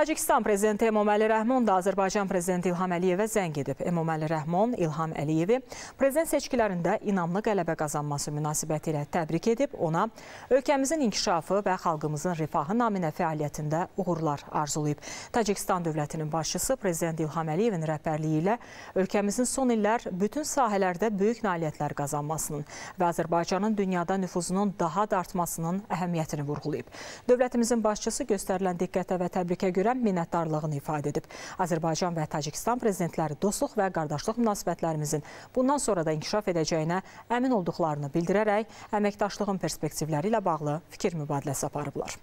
Tacikistan prezidenti Emomali Rəhmon da Azərbaycan prezidenti İlham Əliyevə zəng edib. Emomali Rəhmon İlham Əliyevi prezident seçkilərində inamlı qələbə qazanması münasibəti ilə təbrik edib, ona ölkəmizin inkişafı və xalqımızın rifahı naminə fəaliyyətində uğurlar arzulayıb. Tacikistan dövlətinin başçısı prezident İlham Əliyevin rəhbərliyi ilə ölkəmizin son illər bütün sahələrdə böyük nailiyyətlər qazanmasının və Azərbaycanın dünyada nüfuzunun daha da artmasının əhəmiyyətini vurğulayıb. Dövlətimizin başçısı göstərilən diqqətə və təbrikə görə üzrə minnətdarlığını ifadə edib. Azərbaycan və Tacikistan prezidentləri dostluq və qardaşlıq münasibətlərimizin bundan sonra da inkişaf edəcəyinə əmin olduqlarını bildirərək əməkdaşlığın perspektivləri ilə bağlı fikir mübadiləsi aparıblar.